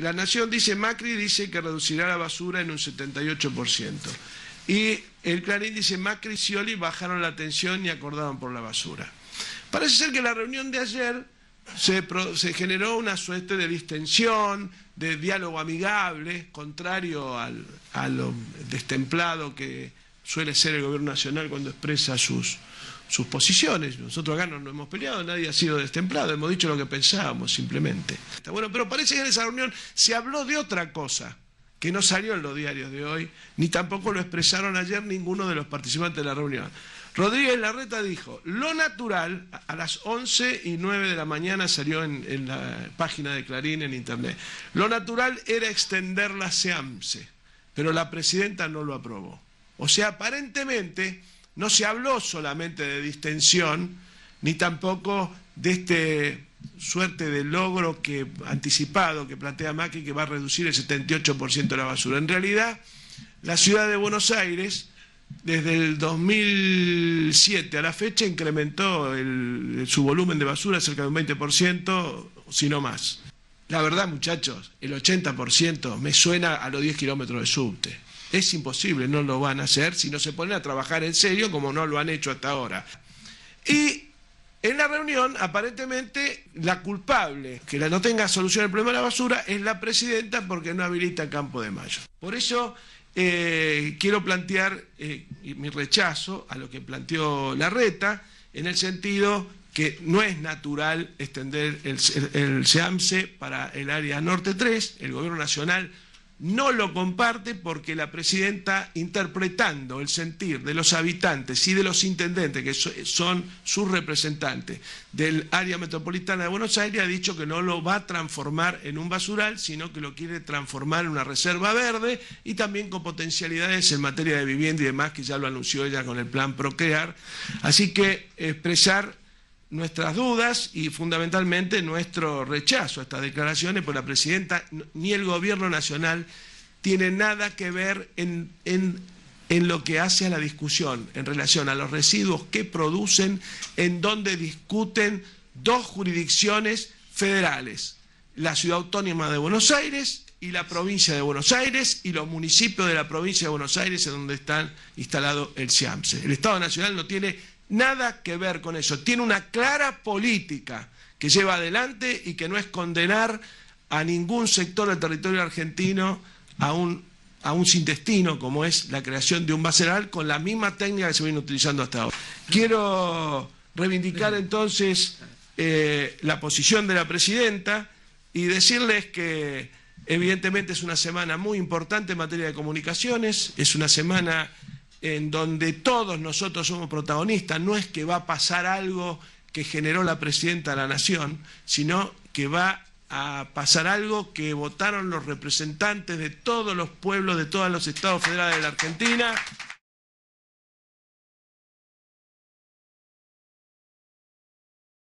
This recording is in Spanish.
La Nación dice, Macri dice que reducirá la basura en un 78%. Y el Clarín dice, Macri y Scioli bajaron la tensión y acordaron por la basura. Parece ser que la reunión de ayer se, generó una suerte de distensión, de diálogo amigable, contrario a lo destemplado que suele ser el gobierno nacional cuando expresa sus, sus posiciones. Nosotros acá no nos hemos peleado, nadie ha sido destemplado, hemos dicho lo que pensábamos simplemente. Está bueno, pero parece que en esa reunión se habló de otra cosa que no salió en los diarios de hoy, ni tampoco lo expresaron ayer ninguno de los participantes de la reunión. Rodríguez Larreta dijo, lo natural, a las 11 y 9 de la mañana salió en, en la página de Clarín en internet, lo natural era extender la SEAMSE, pero la presidenta no lo aprobó. O sea, aparentemente no se habló solamente de distensión, ni tampoco de este suerte de logro que, anticipado que plantea Macri que va a reducir el 78% de la basura. En realidad, la ciudad de Buenos Aires, desde el 2007 a la fecha, incrementó su volumen de basura cerca de un 20%, si no más. La verdad, muchachos, el 80% me suena a los 10 kilómetros de subte. Es imposible, no lo van a hacer si no se ponen a trabajar en serio como no lo han hecho hasta ahora. Y en la reunión, aparentemente, la culpable que no tenga solución al problema de la basura es la presidenta porque no habilita el Campo de Mayo. Por eso eh, quiero plantear eh, mi rechazo a lo que planteó la reta, en el sentido que no es natural extender el, el, el SEAMSE para el área norte 3, el gobierno nacional no lo comparte porque la presidenta, interpretando el sentir de los habitantes y de los intendentes, que son sus representantes del área metropolitana de Buenos Aires, ha dicho que no lo va a transformar en un basural, sino que lo quiere transformar en una reserva verde y también con potencialidades en materia de vivienda y demás, que ya lo anunció ella con el plan Procrear. Así que expresar nuestras dudas y fundamentalmente nuestro rechazo a estas declaraciones por pues la presidenta ni el gobierno nacional tiene nada que ver en, lo que hace a la discusión en relación a los residuos que producen, en donde discuten dos jurisdicciones federales, la Ciudad Autónoma de Buenos Aires y la provincia de Buenos Aires y los municipios de la provincia de Buenos Aires en donde está instalado el CIAMSE. El Estado Nacional no tiene Nada que ver con eso. Tiene una clara política que lleva adelante y que no es condenar a ningún sector del territorio argentino a un, a un sin destino, como es la creación de un baseral, con la misma técnica que se viene utilizando hasta ahora. Quiero reivindicar entonces eh, la posición de la presidenta y decirles que evidentemente es una semana muy importante en materia de comunicaciones, es una semana en donde todos nosotros somos protagonistas, no es que va a pasar algo que generó la presidenta de la Nación, sino que va a pasar algo que votaron los representantes de todos los pueblos, de todos los estados federales de la Argentina.